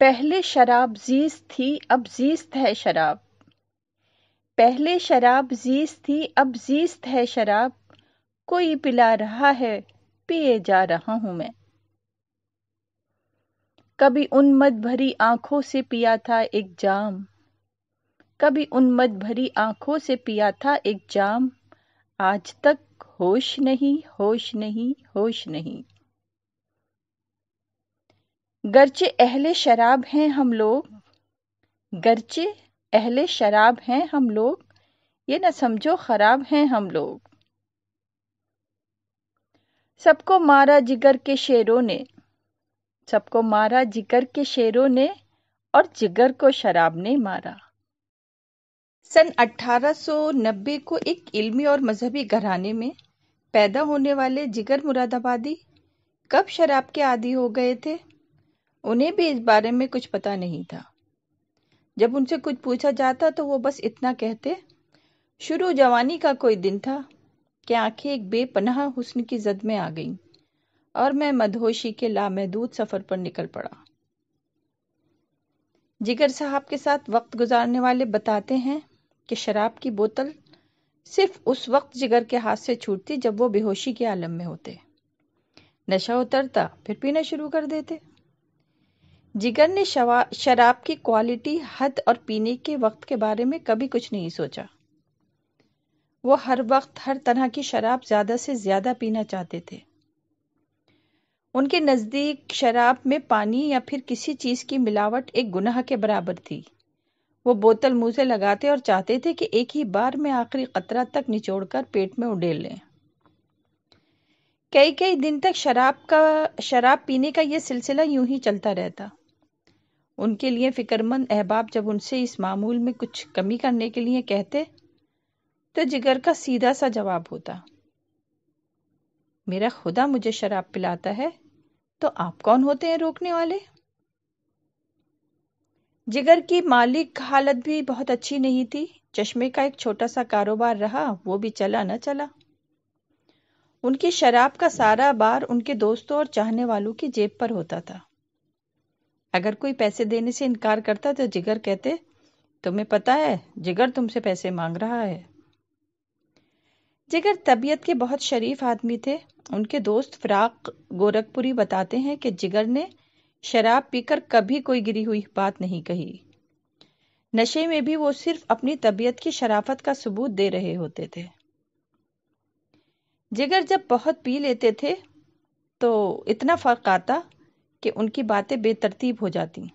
पहले शराब जीस थी अब जीस्त है शराब पहले शराब जीस थी अब जीस्त है शराब कोई पिला रहा है पिए जा रहा हूं मैं कभी उन्मद भरी आंखों से पिया था एक जाम कभी उन्मद भरी आंखों से पिया था एक जाम आज तक होश नहीं होश नहीं होश नहीं गरचे अहले शराब हैं हम लोग गरचे अहले शराब हैं हम लोग ये न समझो खराब हैं हम लोग सबको मारा जिगर के शेरों ने सबको मारा जिगर के शेरों ने और जिगर को शराब ने मारा सन 1890 को एक इल्मी और मजहबी घराने में पैदा होने वाले जिगर मुरादाबादी कब शराब के आदि हो गए थे उन्हें भी इस बारे में कुछ पता नहीं था जब उनसे कुछ पूछा जाता तो वो बस इतना कहते शुरू जवानी का कोई दिन था कि आंखें एक बेपनाह हुस्न की जद में आ गईं और मैं मदहोशी के लामहदूद सफर पर निकल पड़ा जिगर साहब के साथ वक्त गुजारने वाले बताते हैं कि शराब की बोतल सिर्फ उस वक्त जिगर के हाथ से छूटती जब वो बेहोशी के आलम में होते नशा उतरता फिर पीना शुरू कर देते जिगर ने शराब की क्वालिटी हद और पीने के वक्त के बारे में कभी कुछ नहीं सोचा वो हर वक्त हर तरह की शराब ज्यादा से ज्यादा पीना चाहते थे उनके नज़दीक शराब में पानी या फिर किसी चीज़ की मिलावट एक गुनाह के बराबर थी वो बोतल मुंह से लगाते और चाहते थे कि एक ही बार में आखिरी कतरा तक निचोड़कर पेट में उडेल लें कई कई दिन तक शराब का शराब पीने का यह सिलसिला यूं ही चलता रहता उनके लिए फिक्रमंद अहबाब जब उनसे इस मामूल में कुछ कमी करने के लिए कहते तो जिगर का सीधा सा जवाब होता मेरा खुदा मुझे शराब पिलाता है तो आप कौन होते हैं रोकने वाले जिगर की मालिक हालत भी बहुत अच्छी नहीं थी चश्मे का एक छोटा सा कारोबार रहा वो भी चला न चला उनकी शराब का सारा बार उनके दोस्तों और चाहने वालों की जेब पर होता था अगर कोई पैसे देने से इनकार करता तो जिगर कहते तुम्हें पता है जिगर तुमसे पैसे मांग रहा है जिगर तबीयत के बहुत शरीफ आदमी थे उनके दोस्त फिराक गोरखपुरी बताते हैं कि जिगर ने शराब पीकर कभी कोई गिरी हुई बात नहीं कही नशे में भी वो सिर्फ अपनी तबीयत की शराफत का सबूत दे रहे होते थे जिगर जब बहुत पी लेते थे तो इतना फर्क आता कि उनकी बातें बेतरतीब हो जाती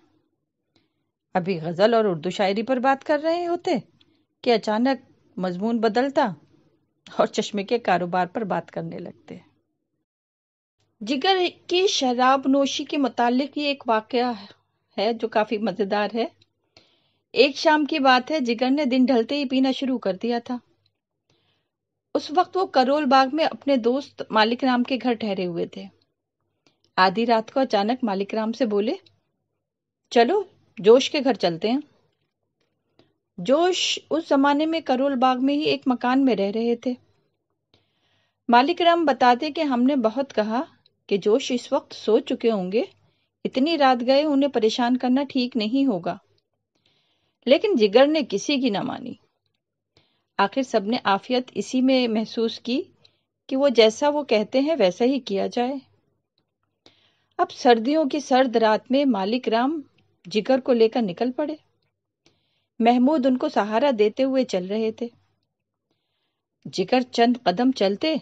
अभी गज़ल और उर्दू शायरी पर बात कर रहे होते कि अचानक मजमून बदलता और चश्मे के कारोबार पर बात करने लगते जिगर की शराब नोशी के मुतालिक ये एक वाक़ है जो काफ़ी मज़ेदार है एक शाम की बात है जिगर ने दिन ढलते ही पीना शुरू कर दिया था उस वक्त वो करोल बाग में अपने दोस्त मालिक राम के घर ठहरे हुए थे आधी रात को अचानक मालिक राम से बोले चलो जोश के घर चलते हैं जोश उस जमाने में करोल बाग में ही एक मकान में रह रहे थे मालिक राम बताते कि हमने बहुत कहा कि जोश इस वक्त सो चुके होंगे इतनी रात गए उन्हें परेशान करना ठीक नहीं होगा लेकिन जिगर ने किसी की ना मानी आखिर सबने आफियत इसी में महसूस की कि वो जैसा वो कहते हैं वैसा ही किया जाए अब सर्दियों की सर्द रात में मालिक राम जिगर को लेकर निकल पड़े महमूद उनको सहारा देते हुए चल रहे थे जिगर चंद कदम चलते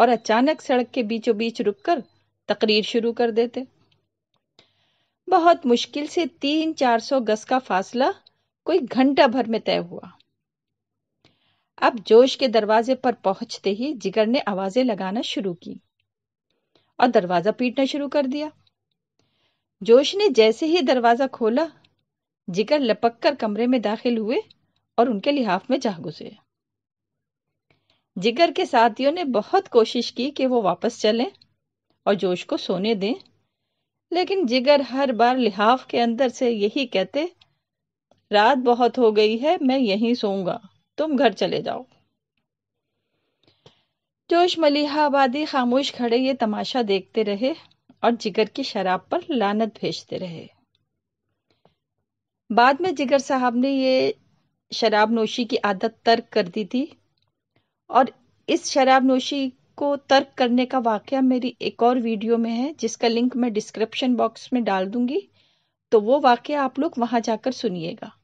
और अचानक सड़क के बीचों बीच रुककर तकरीर शुरू कर देते बहुत मुश्किल से तीन चार सौ गज का फासला कोई घंटा भर में तय हुआ अब जोश के दरवाजे पर पहुंचते ही जिगर ने आवाजें लगाना शुरू की और दरवाजा पीटना शुरू कर दिया जोश ने जैसे ही दरवाजा खोला जिगर लपक कर कमरे में दाखिल हुए और उनके लिहाफ में जा घुसे जिगर के साथियों ने बहुत कोशिश की कि वो वापस चलें और जोश को सोने दें लेकिन जिगर हर बार लिहाफ के अंदर से यही कहते रात बहुत हो गई है मैं यहीं सोऊंगा तुम घर चले जाओ जोश मलिहाबादी खामोश खड़े ये तमाशा देखते रहे और जिगर की शराब पर लानत भेजते रहे बाद में जिगर साहब ने ये शराब नोशी की आदत तर्क कर दी थी और इस शराब नोशी को तर्क करने का वाक्य मेरी एक और वीडियो में है जिसका लिंक मैं डिस्क्रिप्शन बॉक्स में डाल दूंगी तो वो वाक्य आप लोग वहां जाकर सुनिएगा